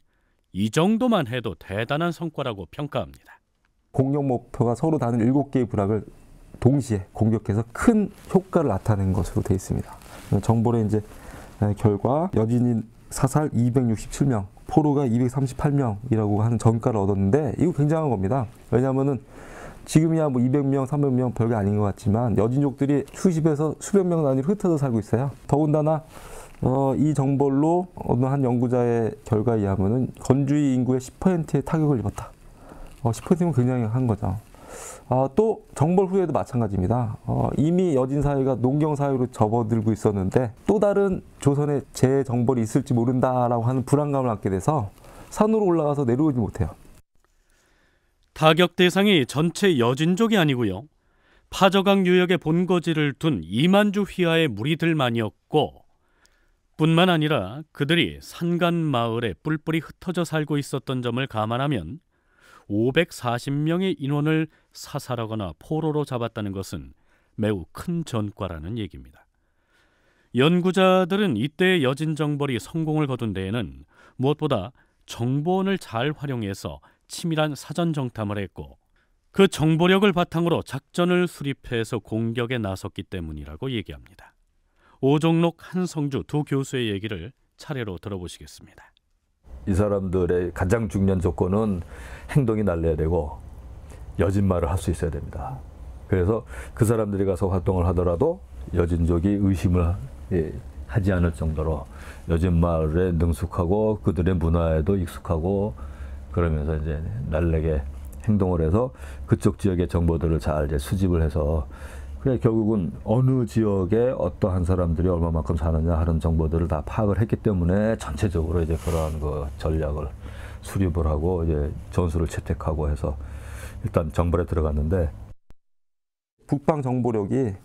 Speaker 2: 이 정도만 해도 대단한 성과라고 평가합니다.
Speaker 6: 공격 목표가 서로 다른 7개의 부락을 동시에 공격해서 큰 효과를 나타낸 것으로 되어 있습니다. 정보의 이제 결과 여진인 사살 267명, 포로가 238명이라고 하는 전가를 얻었는데 이거 굉장한 겁니다. 왜냐하면은 지금이야 뭐 200명, 300명 별게 아닌 것 같지만 여진족들이 수십에서 수백 명 단위로 흩어져 살고 있어요. 더군다나 어, 이 정벌로 어느 한 연구자의 결과에 의하면 건주의 인구의 10%의 타격을 입었다. 어, 10%면 굉장히 한 거죠. 어, 또 정벌 후에도 마찬가지입니다. 어, 이미 여진 사회가 농경 사회로 접어들고 있었는데 또 다른 조선의 재정벌이 있을지 모른다라고 하는 불안감을 갖게 돼서 산으로 올라가서 내려오지 못해요.
Speaker 2: 타격 대상이 전체 여진족이 아니고요. 파저강 유역의 본거지를 둔 이만주 휘하의 무리들만이었고 뿐만 아니라 그들이 산간 마을에 뿔뿔이 흩어져 살고 있었던 점을 감안하면 540명의 인원을 사살하거나 포로로 잡았다는 것은 매우 큰 전과라는 얘기입니다. 연구자들은 이때 여진 정벌이 성공을 거둔 데에는 무엇보다 정보원을 잘 활용해서 치밀한 사전 정탐을 했고 그 정보력을 바탕으로 작전을 수립해서 공격에 나섰기 때문이라고 얘기합니다. 오종록 한성주 두 교수의 얘기를 차례로 들어보시겠습니다.
Speaker 9: 이 사람들의 가장 중요한 조건은 행동이 날려야 되고 여진말을 할 수 있어야 됩니다. 그래서 그 사람들이 가서 활동을 하더라도 여진족이 의심을 예, 하지 않을 정도로 여진말에 능숙하고 그들의 문화에도 익숙하고 그러면서 이제 날래게 행동을 해서 그쪽 지역의 정보들을 잘 이제 수집을 해서 그냥 그러니까 결국은 어느 지역에 어떠한 사람들이 얼마만큼 사느냐 하는 정보들을 다 파악을 했기 때문에 전체적으로 이제 그러한 그 전략을 수립을 하고 이제 전술을 채택하고 해서 일단 정벌에 들어갔는데
Speaker 6: 북방 정보력이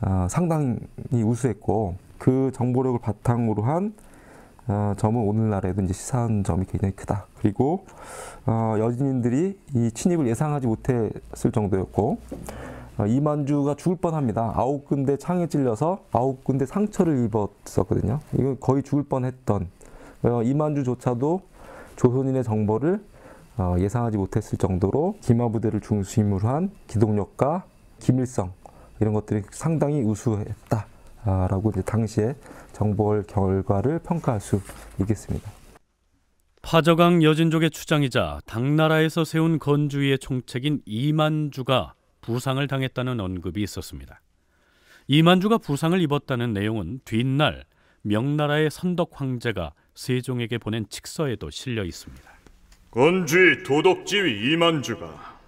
Speaker 6: 어, 상당히 우수했고 그 정보력을 바탕으로 한 어, 점은 오늘날에도 이제 시사한 점이 굉장히 크다. 그리고 어, 여진인들이 이 침입을 예상하지 못했을 정도였고 어, 이만주가 죽을 뻔합니다. 아홉 군데 창에 찔려서 아홉 군데 상처를 입었었거든요. 이건 거의 죽을 뻔했던 이만주조차도 조선인의 정보를 어, 예상하지 못했을 정도로 기마부대를 중심으로 한 기동력과 기밀성 이런 것들이 상당히 우수했다라고 이제 당시에 정보월 결과를 평가할 수 있겠습니다.
Speaker 2: 파저강 여진족의 추장이자 당나라에서 세운 건주의 총책인 이만주가 부상을 당했다는 언급이 있었습니다. 이만주가 부상을 입었다는 내용은 뒷날 명나라의 선덕 황제가 세종에게 보낸 칙서에도 실려 있습니다.
Speaker 4: 건주의 도덕지위 이만주가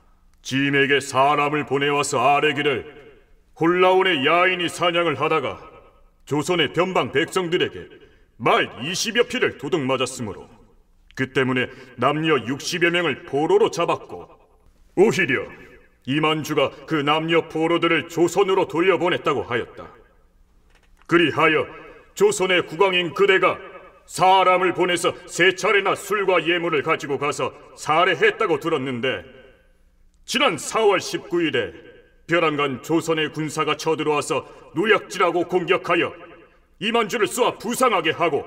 Speaker 3: 짐에게 사람을 보내와서 아래기를 홀라온의 야인이 사냥을 하다가 조선의 변방 백성들에게 말 20여 피를 도둑 맞았으므로 그 때문에 남녀 60여 명을 포로로 잡았고 오히려 이만주가 그 남녀 포로들을 조선으로 돌려보냈다고 하였다. 그리하여 조선의 국왕인 그대가 사람을 보내서 세 차례나 술과 예물을 가지고 가서 살해했다고 들었는데 지난 4월 19일에 벼랑간 조선의 군사가 쳐들어와서 노약질하고 공격하여 이만주를 쏘아 부상하게 하고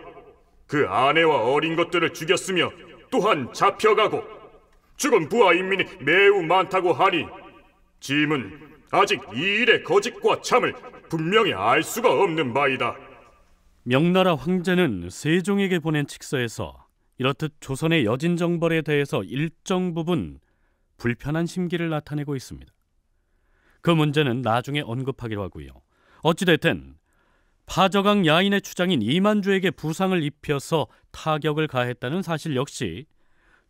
Speaker 3: 그 아내와 어린 것들을 죽였으며 또한 잡혀가고 죽은 부하 인민이 매우 많다고 하니 짐은 아직 이 일의 거짓과 참을 분명히 알 수가 없는 바이다.
Speaker 2: 명나라 황제는 세종에게 보낸 칙서에서 이렇듯 조선의 여진 정벌에 대해서 일정 부분 불편한 심기를 나타내고 있습니다. 그 문제는 나중에 언급하기로 하고요. 어찌됐든 파저강 야인의 주장인 이만주에게 부상을 입혀서 타격을 가했다는 사실 역시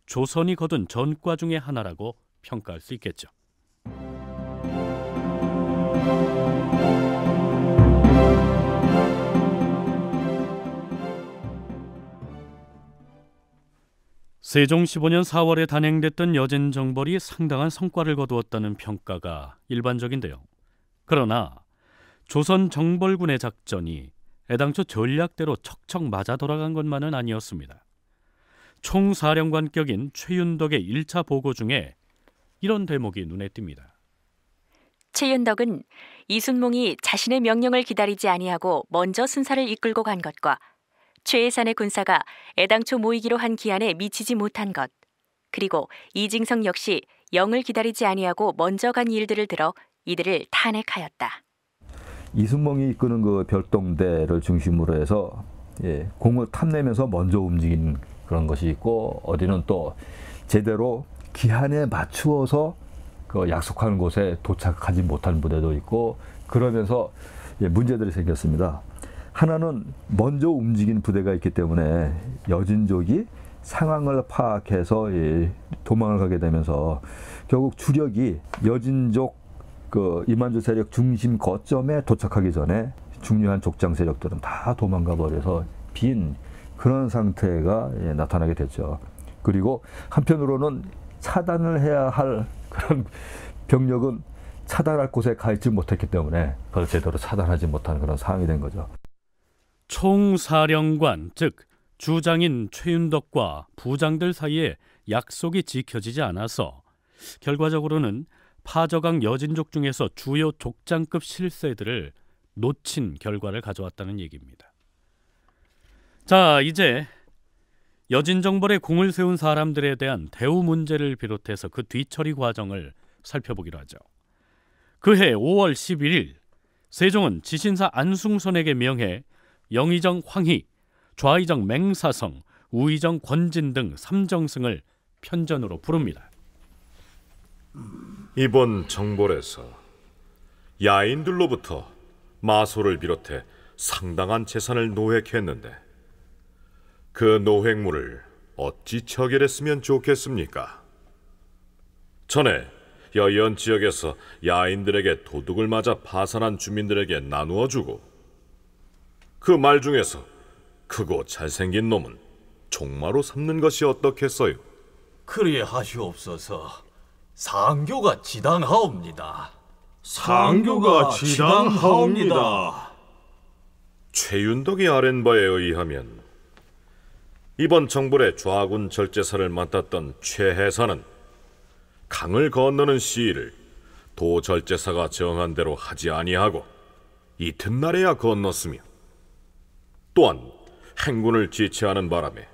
Speaker 2: 조선이 거둔 전과 중의 하나라고 평가할 수 있겠죠. 세종 15년 4월에 단행됐던 여진 정벌이 상당한 성과를 거두었다는 평가가 일반적인데요. 그러나 조선 정벌군의 작전이 애당초 전략대로 척척 맞아 돌아간 것만은 아니었습니다. 총사령관격인 최윤덕의 1차 보고 중에 이런 대목이 눈에 띕니다.
Speaker 1: 최윤덕은 이순몽이 자신의 명령을 기다리지 아니하고 먼저 순사를 이끌고 간 것과 최해산의 군사가 애당초 모이기로 한 기한에 미치지 못한 것, 그리고 이징성 역시 영을 기다리지 아니하고 먼저 간 일들을 들어 이들을 탄핵하였다.
Speaker 9: 이순몽이 이끄는 그 별동대를 중심으로 해서 예, 공을 탐내면서 먼저 움직인 그런 것이 있고 어디는 또 제대로 기한에 맞추어서 그약속하는 곳에 도착하지 못한 부대도 있고 그러면서 예, 문제들이 생겼습니다. 하나는 먼저 움직인 부대가 있기 때문에 여진족이 상황을 파악해서 예, 도망을 가게 되면서 결국 주력이 여진족 그 이만주 세력 중심 거점에 도착하기 전에 중요한 족장 세력들은 다 도망가 버려서 빈 그런 상태가 예, 나타나게 됐죠. 그리고 한편으로는 차단을 해야 할 그런 병력은 차단할 곳에 가 있지 못했기 때문에 그걸 제대로 차단하지 못한 그런 상황이 된 거죠.
Speaker 2: 총사령관 즉 주장인 최윤덕과 부장들 사이에 약속이 지켜지지 않아서 결과적으로는 파저강 여진족 중에서 주요 족장급 실세들을 놓친 결과를 가져왔다는 얘기입니다. 자, 이제 여진정벌에 공을 세운 사람들에 대한 대우 문제를 비롯해서 그 뒤처리 과정을 살펴보기로 하죠. 그해 5월 11일 세종은 지신사 안승선에게 명해 영의정 황희, 좌의정 맹사성, 우의정 권진 등 삼정승을 편전으로 부릅니다.
Speaker 3: 이번 정벌에서 야인들로부터 마소를 비롯해 상당한 재산을 노획했는데 그 노획물을 어찌 처결했으면 좋겠습니까? 전에 여연 지역에서 야인들에게 도둑을 맞아 파산한 주민들에게 나누어 주고 그 말 중에서 크고 잘생긴 놈은 종마로 삼는 것이 어떻겠어요?
Speaker 8: 그리 하시옵소서. 상교가 지당하옵니다.
Speaker 3: 상교가 지당하옵니다. 최윤덕이 아랜바에 의하면 이번 정벌의 좌군 절제사를 맡았던 최혜사는 강을 건너는 시위를 도절제사가 정한 대로 하지 아니하고 이튿날에야 건넜으며 또한 행군을 지체하는 바람에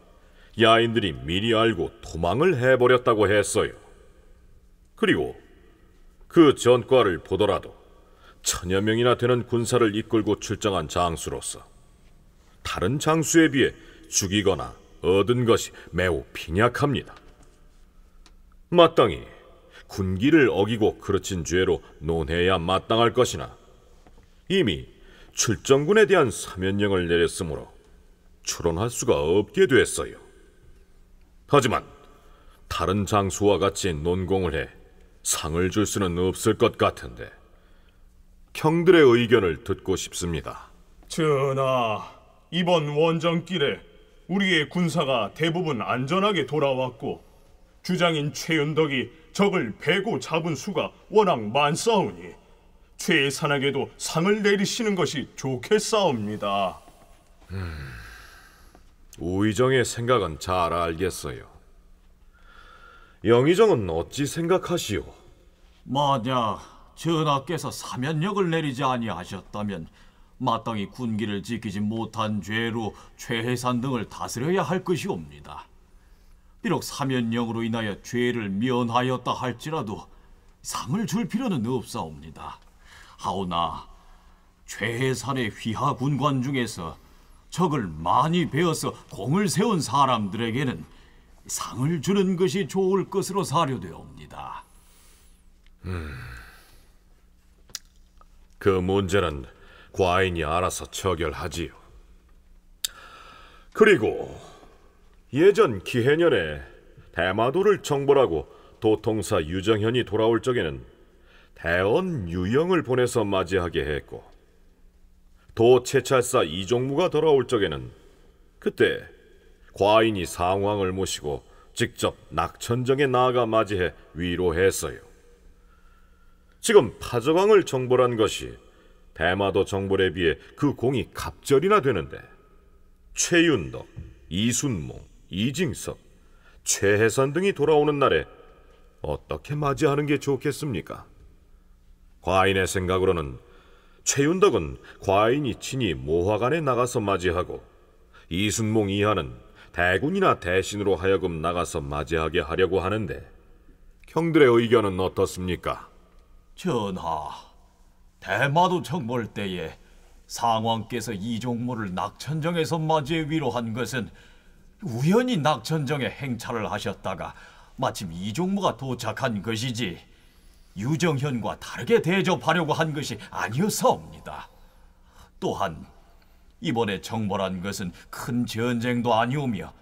Speaker 3: 야인들이 미리 알고 도망을 해버렸다고 했어요. 그리고 그 전과를 보더라도 천여 명이나 되는 군사를 이끌고 출정한 장수로서 다른 장수에 비해 죽이거나 얻은 것이 매우 빈약합니다. 마땅히 군기를 어기고 그르친 죄로 논해야 마땅할 것이나 이미 출정군에 대한 사면령을 내렸으므로 추론할 수가 없게 됐어요. 하지만 다른 장수와 같이 논공을 해 상을 줄 수는 없을 것 같은데 경들의 의견을 듣고 싶습니다.
Speaker 4: 전하, 이번 원정길에 우리의 군사가 대부분 안전하게 돌아왔고 주장인 최윤덕이 적을 배고 잡은 수가 워낙 많사오니 최산에게도 상을 내리시는 것이 좋겠사옵니다.
Speaker 3: 음, 우의정의 생각은 잘 알겠어요. 영의정은 어찌 생각하시오?
Speaker 8: 만약 전하께서 사면역을 내리지 아니하셨다면 마땅히 군기를 지키지 못한 죄로 최해산 등을 다스려야 할 것이옵니다. 비록 사면령으로 인하여 죄를 면하였다 할지라도 상을 줄 필요는 없사옵니다. 하오나 최해산의 휘하 군관 중에서 적을 많이 베어서 공을 세운 사람들에게는 상을 주는 것이 좋을 것으로 사료되옵니다.
Speaker 3: 음, 그 문제는 과인이 알아서 처결하지요. 그리고 예전 기해년에 대마도를 정벌하고 도통사 유정현이 돌아올 적에는 대원 유영을 보내서 맞이하게 했고 도채찰사 이종무가 돌아올 적에는 그때 과인이 상황을 모시고 직접 낙천정에 나아가 맞이해 위로했어요. 지금 파저왕을 정벌한 것이 대마도 정벌에 비해 그 공이 갑절이나 되는데 최윤덕, 이순몽, 이징석 최혜선 등이 돌아오는 날에 어떻게 맞이하는 게 좋겠습니까? 과인의 생각으로는 최윤덕은 과인이 친히 모화관에 나가서 맞이하고 이순몽 이하는 대군이나 대신으로 하여금 나가서 맞이하게 하려고 하는데 형들의 의견은 어떻습니까? 전하, 대마도 정몰 때에
Speaker 8: 상왕께서 이종모를 낙천정에서 맞이해 위로한 것은 우연히 낙천정에 행차를 하셨다가 마침 이종모가 도착한 것이지 유정현과 다르게 대접하려고 한 것이 아니었사옵니다. 또한 이번에 정벌한 것은 큰 전쟁도 아니오며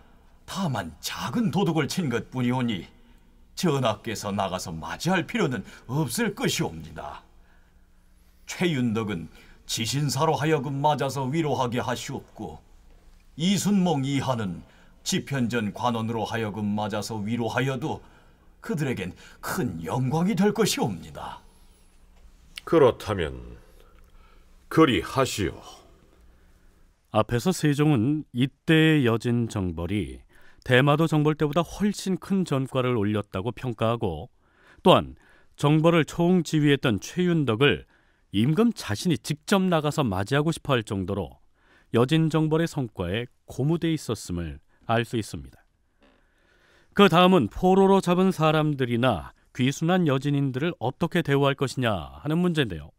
Speaker 8: 다만 작은 도둑을 친 것뿐이오니 전하께서 나가서 맞이할 필요는 없을 것이옵니다. 최윤덕은 지신사로 하여금 맞아서 위로하게 하시옵고 이순몽 이하는 지편전 관원으로 하여금 맞아서 위로하여도 그들에겐 큰 영광이 될
Speaker 3: 것이옵니다. 그렇다면 그리 하시오.
Speaker 2: 앞에서 세종은 이때의 여진 정벌이 대마도 정벌 때보다 훨씬 큰 전과를 올렸다고 평가하고 또한 정벌을 총지휘했던 최윤덕을 임금 자신이 직접 나가서 맞이하고 싶어 할 정도로 여진정벌의 성과에 고무돼 있었음을 알 수 있습니다. 그 다음은 포로로 잡은 사람들이나 귀순한 여진인들을 어떻게 대우할 것이냐 하는 문제인데요.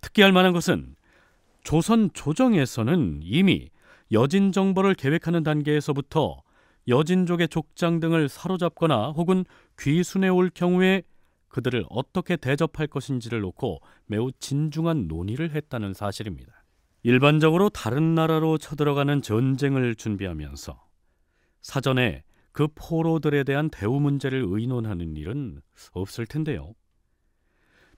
Speaker 2: 특기할 만한 것은 조선 조정에서는 이미 여진 정벌을 계획하는 단계에서부터 여진족의 족장 등을 사로잡거나 혹은 귀순해 올 경우에 그들을 어떻게 대접할 것인지를 놓고 매우 진중한 논의를 했다는 사실입니다. 일반적으로 다른 나라로 쳐들어가는 전쟁을 준비하면서 사전에 그 포로들에 대한 대우 문제를 의논하는 일은 없을 텐데요.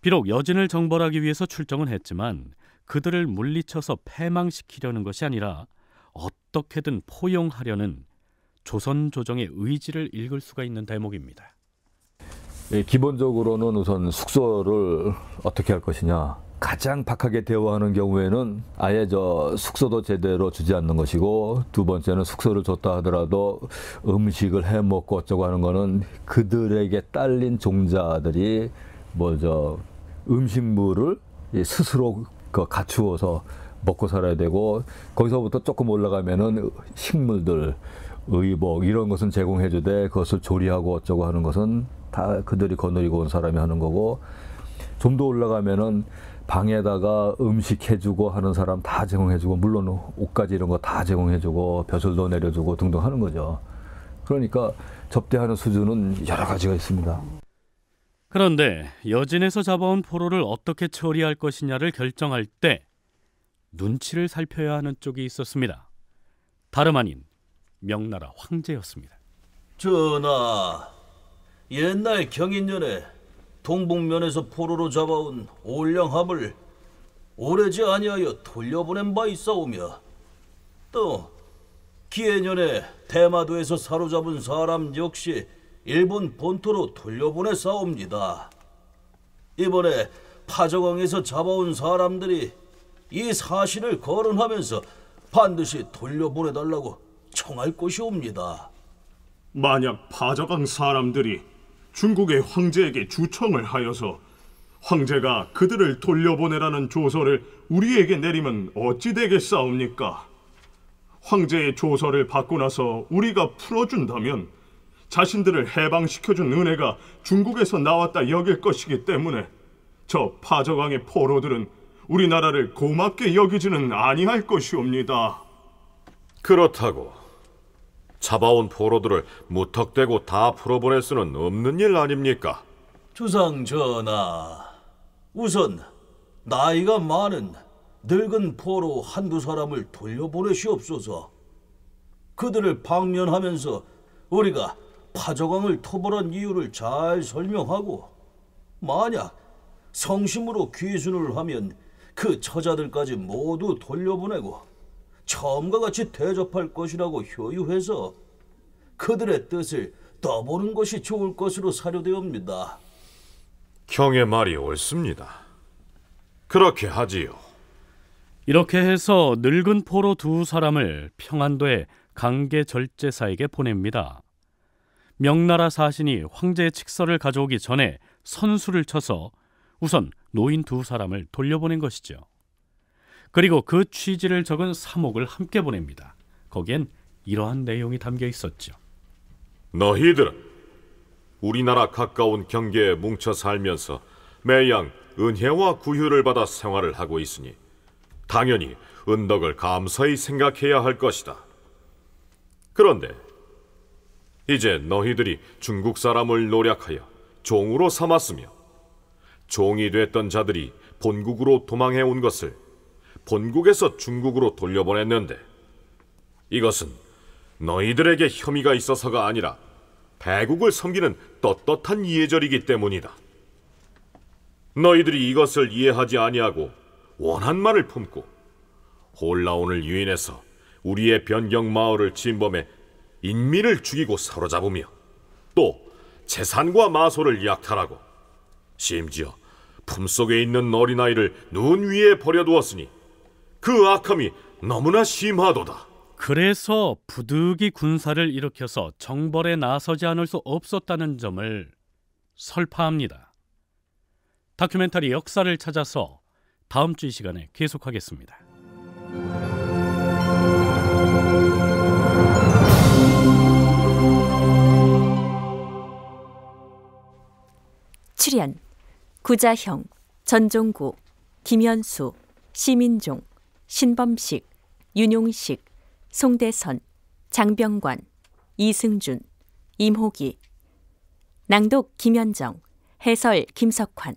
Speaker 2: 비록 여진을 정벌하기 위해서 출정은 했지만 그들을 물리쳐서 패망시키려는 것이 아니라 어떻게든 포용하려는 조선 조정의 의지를 읽을 수가 있는 대목입니다.
Speaker 9: 예, 기본적으로는 우선 숙소를 어떻게 할 것이냐. 가장 박하게 대화하는 경우에는 아예 저 숙소도 제대로 주지 않는 것이고 두 번째는 숙소를 줬다 하더라도 음식을 해 먹고 어쩌고 하는 거는 그들에게 딸린 종자들이 뭐 저 음식물을 스스로 그 갖추어서 먹고 살아야 되고 거기서부터 조금 올라가면은 식물들 의복 이런 것은 제공해 주되 그것을 조리하고 어쩌고 하는 것은 다 그들이 거느리고 온 사람이 하는 거고 좀 더 올라가면은 방에다가 음식 해주고 하는 사람 다 제공해주고 물론 옷까지 이런 거 다 제공해주고 벼슬도 내려주고 등등 하는 거죠. 그러니까 접대하는 수준은 여러 가지가 있습니다.
Speaker 2: 그런데 여진에서 잡아온 포로를 어떻게 처리할 것이냐를 결정할 때 눈치를 살펴야 하는 쪽이 있었습니다. 다름 아닌 명나라 황제였습니다.
Speaker 5: 전하, 옛날 경인년에 동북면에서 포로로 잡아온 올량함을 오래지 아니하여 돌려보낸 바 있사오며 또 기해년에 대마도에서 사로잡은 사람 역시 일본 본토로 돌려보내 싸웁니다. 이번에 파저강에서 잡아온 사람들이 이 사실을 거론하면서 반드시 돌려보내달라고 청할 것이옵니다. 만약 파저강 사람들이 중국의 황제에게 주청을
Speaker 4: 하여서 황제가 그들을 돌려보내라는 조서를 우리에게 내리면 어찌 되겠사옵니까? 황제의 조서를 받고 나서 우리가 풀어준다면 자신들을 해방시켜준 은혜가 중국에서 나왔다 여길 것이기 때문에 저 파저강의 포로들은 우리나라를 고맙게 여기지는 아니할 것이옵니다. 그렇다고 잡아온
Speaker 3: 포로들을 무턱대고 다 풀어보낼 수는 없는 일 아닙니까?
Speaker 5: 주상 전하, 우선 나이가 많은 늙은 포로 한두 사람을 돌려보내시옵소서. 그들을 방면하면서 우리가 파조강을 토벌한 이유를 잘 설명하고 만약 성심으로 귀순을 하면 그 처자들까지 모두 돌려보내고 처음과 같이 대접할 것이라고 효유해서 그들의 뜻을 떠보는 것이 좋을 것으로 사료되옵니다.
Speaker 2: 경의 말이 옳습니다. 그렇게 하지요. 이렇게 해서 늙은 포로 두 사람을 평안도의 강계 절제사에게 보냅니다. 명나라 사신이 황제의 칙서를 가져오기 전에 선수를 쳐서 우선 노인 두 사람을 돌려보낸 것이죠. 그리고 그 취지를 적은 사목을 함께 보냅니다. 거기엔 이러한 내용이 담겨 있었죠.
Speaker 3: 너희들 우리나라 가까운 경계에 뭉쳐 살면서 매양 은혜와 구휼을 받아 생활을 하고 있으니 당연히 은덕을 감사히 생각해야 할 것이다. 그런데 이제 너희들이 중국 사람을 노력하여 종으로 삼았으며 종이 됐던 자들이 본국으로 도망해 온 것을 본국에서 중국으로 돌려보냈는데 이것은 너희들에게 혐의가 있어서가 아니라 배국을 섬기는 떳떳한 예절이기 때문이다. 너희들이 이것을 이해하지 아니하고 원한 말을 품고 홀라온을 유인해서 우리의 변경 마을을 침범해 인민을 죽이고 사로잡으며 또 재산과 마소를 약탈하고 심지어 품속에 있는 어린아이를 눈 위에 버려두었으니
Speaker 2: 그 악함이 너무나 심하도다. 그래서 부득이 군사를 일으켜서 정벌에 나서지 않을 수 없었다는 점을 설파합니다. 다큐멘터리 역사를 찾아서 다음 주이 시간에 계속하겠습니다.
Speaker 1: 출연 구자형, 전종구, 김현수, 시민종 신범식, 윤용식, 송대선, 장병관, 이승준, 임호기, 낭독 김현정, 해설 김석환,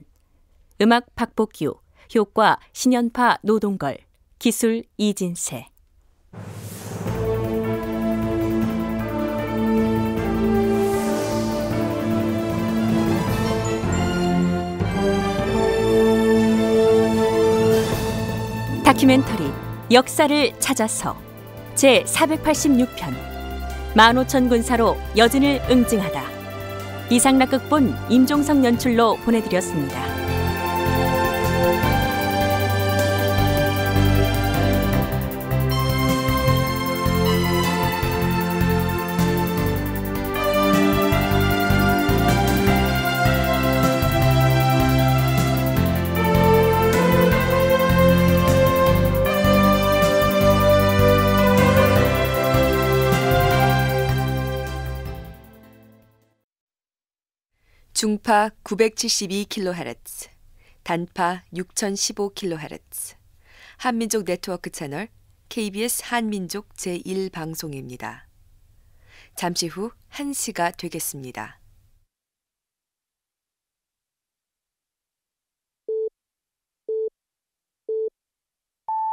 Speaker 1: 음악 박복규, 효과 신연파 노동걸, 기술 이진세. 다큐멘터리 역사를 찾아서 제 486편 만오천 군사로 여진을 응징하다 이상락극본 임종석 연출로 보내드렸습니다. 중파 972kHz, 단파 6015kHz, 한민족 네트워크 채널 KBS 한민족 제1방송입니다. 잠시 후 1시가 되겠습니다.